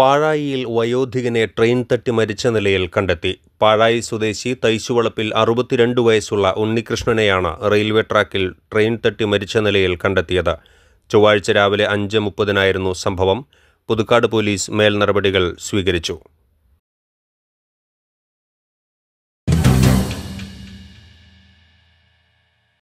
പാഴായിയിൽ വയോധികനെ train തട്ടി മരിച്ച നിലയിൽ കണ്ടെത്തി പാഴായി സ്വദേശി തൈശുവളപ്പിൽ അറുപത്തിരണ്ട് വയസ്സുള്ള ഉണ്ണികൃഷ്ണനെയാണ് റെയിൽവേ ട്രാക്കിൽ ട്രെയിൻ തട്ടി മരിച്ച നിലയിൽ കണ്ടെത്തിയത് ചൊവ്വാഴ്ച രാവിലെ അഞ്ച് മുപ്പതിനായിരുന്നു സംഭവം പുതുക്കാട് പോലീസ് മേൽനടപടികൾ സ്വീകരിച്ചു